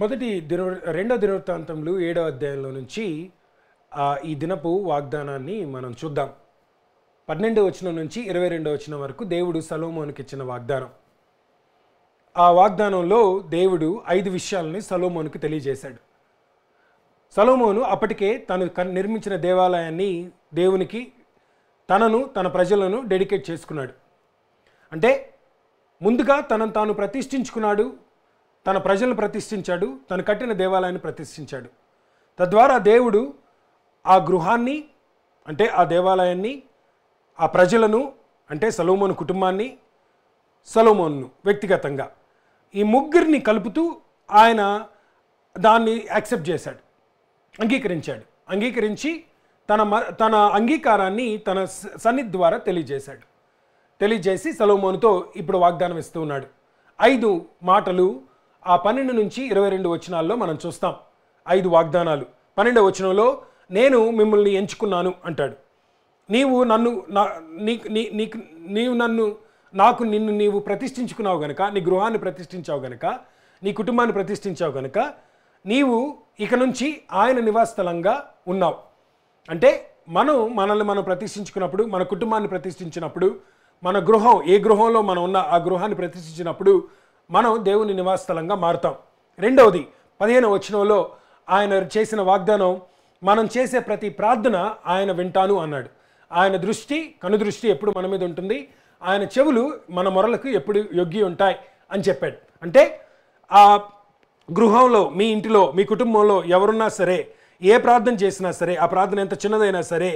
మొదటి దిన రెండో దినవృత్తాంతములు ఏడో అధ్యాయంలో నుంచి ఈ దినపు వాగ్దానాన్ని మనం చూద్దాం పన్నెండో వచనం నుంచి ఇరవై రెండో వచనం వరకు దేవుడు సలోమోనికి ఇచ్చిన వాగ్దానం ఆ వాగ్దానంలో దేవుడు ఐదు విషయాలని సలోమోనికి తెలియజేశాడు సలోమోను అప్పటికే తను నిర్మించిన దేవాలయాన్ని దేవునికి తనను తన ప్రజలను డెడికేట్ చేసుకున్నాడు అంటే ముందుగా తనను తాను ప్రతిష్ఠించుకున్నాడు తన ప్రజలను ప్రతిష్ఠించాడు తను కట్టిన దేవాలయాన్ని ప్రతిష్ఠించాడు తద్వారా దేవుడు ఆ గృహాన్ని అంటే ఆ దేవాలయాన్ని ఆ ప్రజలను అంటే సలోమోను కుటుంబాన్ని సలోమోన్ను వ్యక్తిగతంగా ఈ ముగ్గురిని కలుపుతూ ఆయన దాన్ని యాక్సెప్ట్ చేశాడు అంగీకరించాడు అంగీకరించి తన తన అంగీకారాన్ని తన సన్నిధి ద్వారా తెలియజేశాడు తెలియజేసి సలోమోనుతో ఇప్పుడు వాగ్దానం ఇస్తూ ఉన్నాడు ఐదు మాటలు ఆ పన్నెండు నుంచి ఇరవై రెండు వచనాల్లో మనం చూస్తాం ఐదు వాగ్దానాలు పన్నెండవ వచనంలో నేను మిమ్మల్ని ఎంచుకున్నాను అంటాడు నీవు నన్ను నీకు నీ నీకు నీవు నన్ను నాకు నిన్ను నీవు ప్రతిష్ఠించుకున్నావు గనక నీ గృహాన్ని ప్రతిష్ఠించావు గనక నీ కుటుంబాన్ని ప్రతిష్ఠించావు గనక నీవు ఇక నుంచి ఆయన నివాసస్థలంగా ఉన్నావు అంటే మనం మనల్ని మనం ప్రతిష్ఠించుకున్నప్పుడు మన కుటుంబాన్ని ప్రతిష్ఠించినప్పుడు మన గృహం ఏ గృహంలో మనం ఉన్న ఆ గృహాన్ని ప్రతిష్ఠించినప్పుడు మనం దేవుని నివాస స్థలంగా మారుతాం రెండవది పదిహేను వచనంలో ఆయన చేసిన వాగ్దానం మనం చేసే ప్రతి ప్రార్థన ఆయన వింటాను అన్నాడు ఆయన దృష్టి కనుదృష్టి ఎప్పుడు మన మీద ఉంటుంది ఆయన చెవులు మన మొరలకు ఎప్పుడు యొగ్గి ఉంటాయి అని చెప్పాడు అంటే ఆ గృహంలో మీ ఇంటిలో మీ కుటుంబంలో ఎవరున్నా సరే ఏ ప్రార్థన చేసినా సరే ఆ ప్రార్థన ఎంత చిన్నదైనా సరే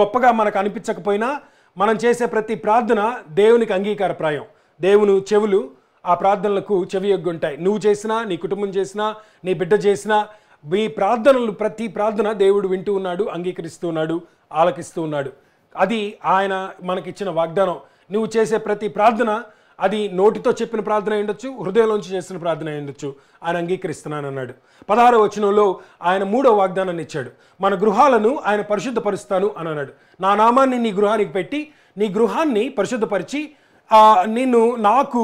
గొప్పగా మనకు అనిపించకపోయినా మనం చేసే ప్రతి ప్రార్థన దేవునికి అంగీకారప్రాయం దేవుని చెవులు ఆ ప్రార్థనలకు చెవి ఎగ్గుంటాయి నువ్వు చేసినా నీ కుటుంబం చేసినా నీ బిడ్డ చేసినా మీ ప్రార్థనలు ప్రతి ప్రార్థన దేవుడు వింటూ ఉన్నాడు అంగీకరిస్తూ ఉన్నాడు ఆలకిస్తూ ఉన్నాడు అది ఆయన మనకిచ్చిన వాగ్దానం నువ్వు చేసే ప్రతి ప్రార్థన అది నోటితో చెప్పిన ప్రార్థన ఉండొచ్చు హృదయంలోంచి చేసిన ప్రార్థన ఉండొచ్చు ఆయన అంగీకరిస్తున్నానన్నాడు పదహారో వచనంలో ఆయన మూడో వాగ్దానాన్ని ఇచ్చాడు మన గృహాలను ఆయన పరిశుద్ధపరుస్తాను అని అన్నాడు నా నామాన్ని నీ గృహానికి పెట్టి నీ గృహాన్ని పరిశుద్ధపరిచి నేను నాకు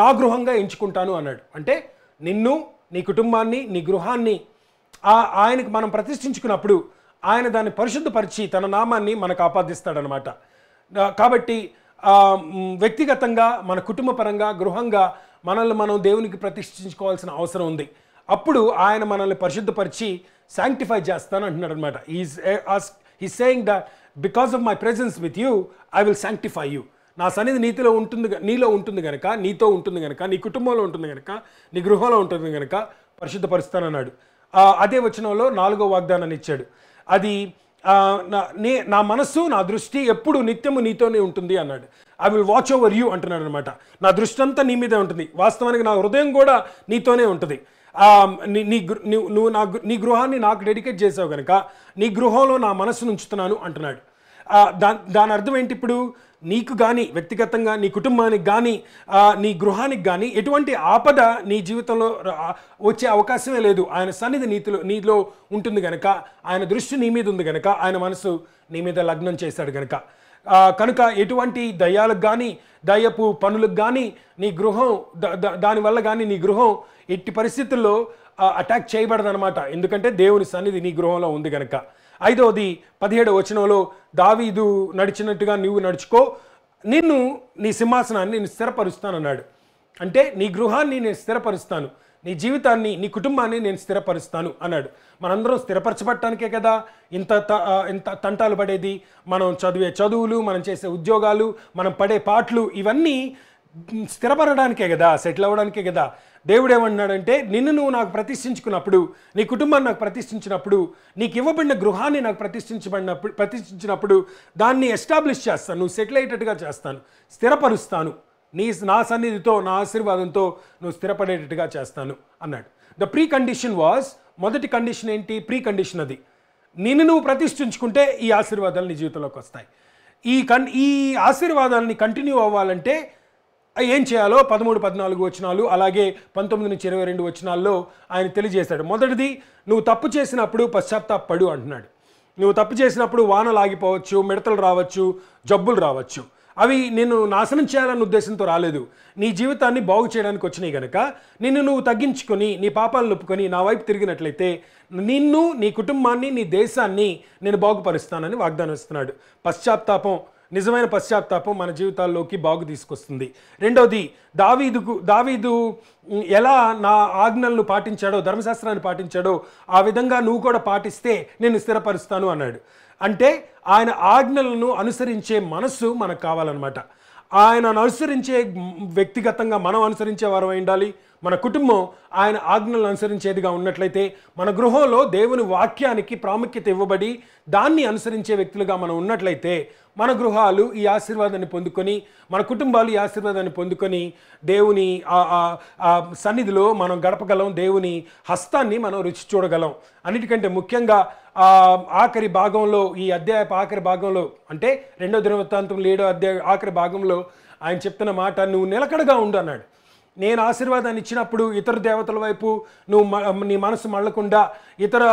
నా గృహంగా ఎంచుకుంటాను అన్నాడు అంటే నిన్ను నీ కుటుంబాన్ని నీ గృహాన్ని ఆయనకు మనం ప్రతిష్ఠించుకున్నప్పుడు ఆయన దాన్ని పరిశుద్ధపరిచి తన నామాన్ని మనకు ఆపాదిస్తాడనమాట కాబట్టి వ్యక్తిగతంగా మన కుటుంబ పరంగా గృహంగా మనల్ని మనం దేవునికి ప్రతిష్ఠించుకోవాల్సిన అవసరం ఉంది అప్పుడు ఆయన మనల్ని పరిశుద్ధపరిచి శాంక్టిఫై చేస్తాను అంటున్నాడు అనమాట is as he saying that because of my presence with you I will sanctify you నా సన్నిధి నీతిలో ఉంటుంది నీలో ఉంటుంది కనుక నీతో ఉంటుంది కనుక నీ కుటుంబంలో ఉంటుంది కనుక నీ గృహంలో ఉంటుంది కనుక అన్నాడు అదే వచనంలో నాలుగో వాగ్దానాన్ని ఇచ్చాడు అది నే నా మనస్సు నా దృష్టి ఎప్పుడు నిత్యము నీతోనే ఉంటుంది అన్నాడు I will watch over you అంటున్నాడు అనమాట నా దృష్టి అంతా నీ మీదే ఉంటుంది వాస్తవానికి నా హృదయం కూడా నీతోనే ఉంటుంది నీ నువ్వు నా నీ గృహాన్ని నాకు డెడికేట్ చేసావు కనుక నీ గృహంలో నా మనస్సును ఉంచుతున్నాను అంటున్నాడు దా దాని అర్థం ఏంటి ఇప్పుడు నీకు కానీ వ్యక్తిగతంగా నీ కుటుంబానికి కానీ నీ గృహానికి కానీ ఎటువంటి ఆపద నీ జీవితంలో వచ్చే అవకాశమే లేదు ఆయన సన్నిధి నీతిలో నీలో ఉంటుంది కనుక ఆయన దృష్టి నీ మీద ఉంది కనుక ఆయన మనసు నీ మీద లగ్నం చేశాడు కనుక కనుక ఎటువంటి దయ్యాలకు కానీ దయ్యపు పనులకు కానీ నీ గృహం దానివల్ల కానీ నీ గృహం ఎట్టి పరిస్థితుల్లో అటాక్ చేయబడదనమాట ఎందుకంటే దేవుని సన్నిధి నీ గృహంలో ఉంది కనుక ఐదవది పదిహేడు వచనంలో దావీదు నడిచినట్టుగా నువ్వు నడుచుకో నిన్ను నీ సింహాసనాన్ని నేను స్థిరపరుస్తానన్నాడు అంటే నీ గృహాన్ని నేను స్థిరపరుస్తాను నీ జీవితాన్ని నీ కుటుంబాన్ని నేను స్థిరపరుస్తాను అన్నాడు మనందరం స్థిరపరచబట్టానికే కదా ఇంత ఇంత తంటాలు పడేది మనం చదివే చదువులు మనం చేసే ఉద్యోగాలు మనం పడే పాటలు ఇవన్నీ స్థిరపడడానికే కదా సెటిల్ అవ్వడానికే కదా దేవుడు ఏమన్నాడంటే నిన్ను నువ్వు నాకు ప్రతిష్ఠించుకున్నప్పుడు నీ కుటుంబాన్ని నాకు ప్రతిష్ఠించినప్పుడు నీకు ఇవ్వబడిన గృహాన్ని నాకు ప్రతిష్ఠించబడినప్పుడు ప్రతిష్ఠించినప్పుడు దాన్ని ఎస్టాబ్లిష్ చేస్తాను నువ్వు సెటిల్ అయ్యేటట్టుగా చేస్తాను స్థిరపరుస్తాను నీ నా సన్నిధితో నా ఆశీర్వాదంతో నువ్వు స్థిరపడేటట్టుగా చేస్తాను అన్నాడు ద ప్రీ కండిషన్ వాజ్ మొదటి కండిషన్ ఏంటి ప్రీ కండిషన్ అది నిన్ను నువ్వు ప్రతిష్ఠించుకుంటే ఈ ఆశీర్వాదాలు నీ జీవితంలోకి వస్తాయి ఈ కన్ ఈ ఆశీర్వాదాలని కంటిన్యూ అవ్వాలంటే ఏం చేయాలో పదమూడు పద్నాలుగు వచనాలు అలాగే పంతొమ్మిది నుంచి ఇరవై రెండు వచనాల్లో ఆయన తెలియజేశాడు మొదటిది నువ్వు తప్పు చేసినప్పుడు పశ్చాత్తాపడు అంటున్నాడు నువ్వు తప్పు చేసినప్పుడు వానలు ఆగిపోవచ్చు మిడతలు రావచ్చు జబ్బులు రావచ్చు అవి నేను నాశనం చేయాలన్న ఉద్దేశంతో రాలేదు నీ జీవితాన్ని బాగు చేయడానికి వచ్చినాయి గనక నిన్ను నువ్వు తగ్గించుకొని నీ పాపాలు ఒప్పుకొని నా వైపు తిరిగినట్లయితే నిన్ను నీ కుటుంబాన్ని నీ దేశాన్ని నేను బాగుపరుస్తానని వాగ్దానం ఇస్తున్నాడు పశ్చాత్తాపం నిజమైన పశ్చాత్తాపం మన జీవితాల్లోకి బాగు తీసుకొస్తుంది రెండవది దావీదుకు దావీదు ఎలా నా ఆజ్ఞలను పాటించాడో ధర్మశాస్త్రాన్ని పాటించాడో ఆ విధంగా నువ్వు కూడా పాటిస్తే నేను స్థిరపరుస్తాను అన్నాడు అంటే ఆయన ఆజ్ఞలను అనుసరించే మనస్సు మనకు కావాలన్నమాట ఆయనను అనుసరించే వ్యక్తిగతంగా మనం అనుసరించే వారం ఉండాలి మన కుటుంబం ఆయన ఆజ్ఞలను అనుసరించేదిగా ఉన్నట్లయితే మన గృహంలో దేవుని వాక్యానికి ప్రాముఖ్యత ఇవ్వబడి దాన్ని అనుసరించే వ్యక్తులుగా మనం ఉన్నట్లయితే మన గృహాలు ఈ ఆశీర్వాదాన్ని పొందుకొని మన కుటుంబాలు ఈ ఆశీర్వాదాన్ని పొందుకొని దేవుని సన్నిధిలో మనం గడపగలం దేవుని హస్తాన్ని మనం రుచి చూడగలం అన్నిటికంటే ముఖ్యంగా ఆఖరి భాగంలో ఈ అధ్యాయపు ఆఖరి భాగంలో అంటే రెండో దినవృత్తాంతంలో ఏడో అధ్యాయ ఆఖరి భాగంలో ఆయన చెప్తున్న మాట నువ్వు నిలకడగా ఉండు అన్నాడు నేను ఆశీర్వాదాన్ని ఇచ్చినప్పుడు ఇతర దేవతల వైపు నువ్వు నీ మనసు మళ్ళకుండా ఇతర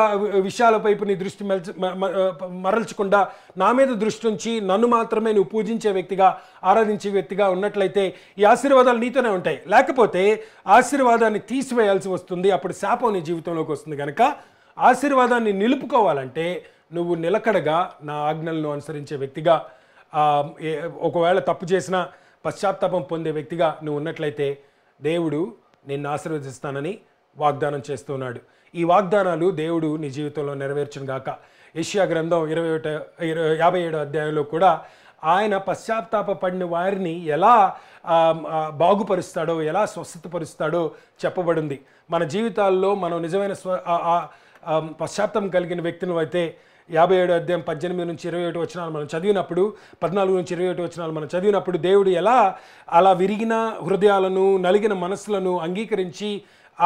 విషయాల వైపు నీ దృష్టి మెల్చ మరల్చకుండా నా మీద దృష్టి ఉంచి నన్ను మాత్రమే నువ్వు పూజించే వ్యక్తిగా ఆరాధించే వ్యక్తిగా ఉన్నట్లయితే ఈ ఆశీర్వాదాలు నీతోనే ఉంటాయి లేకపోతే ఆశీర్వాదాన్ని తీసివేయాల్సి వస్తుంది అప్పుడు శాపం నీ జీవితంలోకి వస్తుంది కనుక ఆశీర్వాదాన్ని నిలుపుకోవాలంటే నువ్వు నిలకడగా నా ఆజ్ఞలను అనుసరించే వ్యక్తిగా ఒకవేళ తప్పు చేసినా పశ్చాత్తాపం పొందే వ్యక్తిగా నువ్వు ఉన్నట్లయితే దేవుడు నిన్ను ఆశీర్వదిస్తానని వాగ్దానం చేస్తున్నాడు ఈ వాగ్దానాలు దేవుడు నీ జీవితంలో నెరవేర్చును గాక ఏషియా గ్రంథం ఇరవై ఒకట యాభై ఏడో అధ్యాయంలో కూడా ఆయన పశ్చాత్తాప పడిన వారిని ఎలా బాగుపరుస్తాడో ఎలా స్వస్థతపరుస్తాడో చెప్పబడింది మన జీవితాల్లో మనం నిజమైన స్వ పశ్చాత్తం కలిగిన వ్యక్తిని అయితే యాభై ఏడు అధ్యాయం పద్దెనిమిది నుంచి ఇరవై ఒకటి వచ్చినాలు మనం చదివినప్పుడు పద్నాలుగు నుంచి ఇరవై ఒకటి వచ్చినాలు మనం చదివినప్పుడు దేవుడు ఎలా అలా విరిగిన హృదయాలను నలిగిన మనసులను అంగీకరించి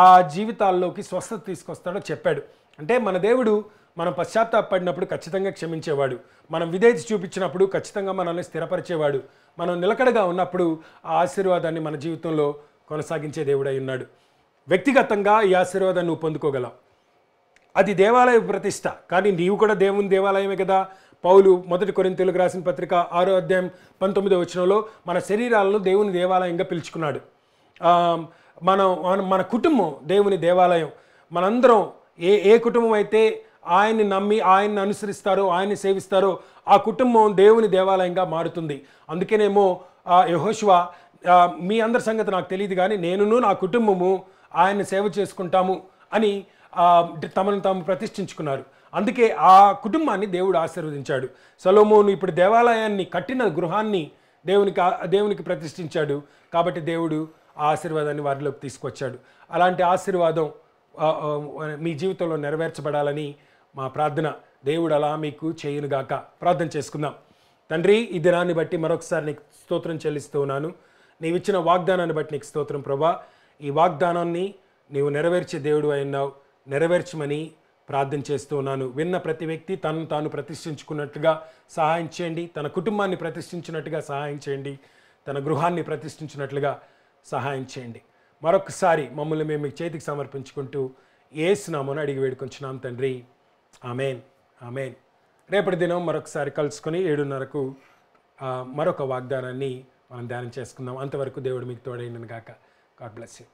ఆ జీవితాల్లోకి స్వస్థత తీసుకొస్తాడో చెప్పాడు అంటే మన దేవుడు మనం పశ్చాత్తాపడినప్పుడు ఖచ్చితంగా క్షమించేవాడు మనం విధేయత చూపించినప్పుడు ఖచ్చితంగా మనల్ని స్థిరపరిచేవాడు మనం నిలకడగా ఉన్నప్పుడు ఆ ఆశీర్వాదాన్ని మన జీవితంలో కొనసాగించే దేవుడై ఉన్నాడు వ్యక్తిగతంగా ఈ ఆశీర్వాదాన్ని నువ్వు పొందుకోగలవు అది దేవాలయ ప్రతిష్ట కానీ నీవు కూడా దేవుని దేవాలయమే కదా పౌలు మొదటి తెలుగు రాసిన పత్రిక ఆరో అధ్యాయం పంతొమ్మిదో వచ్చినలో మన శరీరాలను దేవుని దేవాలయంగా పిలుచుకున్నాడు మన మన కుటుంబం దేవుని దేవాలయం మనందరం ఏ ఏ కుటుంబం అయితే ఆయన్ని నమ్మి ఆయన్ని అనుసరిస్తారో ఆయన్ని సేవిస్తారో ఆ కుటుంబం దేవుని దేవాలయంగా మారుతుంది అందుకేనేమో యహోశివ మీ అందరి సంగతి నాకు తెలియదు కానీ నేనును నా కుటుంబము ఆయన్ని సేవ చేసుకుంటాము అని తమను తాము ప్రతిష్ఠించుకున్నారు అందుకే ఆ కుటుంబాన్ని దేవుడు ఆశీర్వదించాడు సలోమోను ఇప్పుడు దేవాలయాన్ని కట్టిన గృహాన్ని దేవునికి దేవునికి ప్రతిష్ఠించాడు కాబట్టి దేవుడు ఆ ఆశీర్వాదాన్ని వారిలోకి తీసుకొచ్చాడు అలాంటి ఆశీర్వాదం మీ జీవితంలో నెరవేర్చబడాలని మా ప్రార్థన దేవుడు అలా మీకు చేయునుగాక ప్రార్థన చేసుకుందాం తండ్రి ఈ దినాన్ని బట్టి మరొకసారి నీకు స్తోత్రం చెల్లిస్తూ ఉన్నాను నీవిచ్చిన వాగ్దానాన్ని బట్టి నీకు స్తోత్రం ప్రభా ఈ వాగ్దానాన్ని నీవు నెరవేర్చే దేవుడు అయినావు నెరవేర్చమని ప్రార్థన చేస్తూ ఉన్నాను విన్న ప్రతి వ్యక్తి తను తాను ప్రతిష్ఠించుకున్నట్టుగా సహాయం చేయండి తన కుటుంబాన్ని ప్రతిష్ఠించినట్టుగా సహాయం చేయండి తన గృహాన్ని ప్రతిష్ఠించినట్లుగా సహాయం చేయండి మరొకసారి మమ్మల్ని మేము మీ చేతికి సమర్పించుకుంటూ ఏసునామని అడిగి వేడుకొంచున్నాం తండ్రి ఆమెన్ ఆమెన్ రేపటి దినం మరొకసారి కలుసుకొని ఏడున్నరకు మరొక వాగ్దానాన్ని మనం ధ్యానం చేసుకుందాం అంతవరకు దేవుడు మీకు తోడైనను కాక గాడ్ బ్లెస్ యూ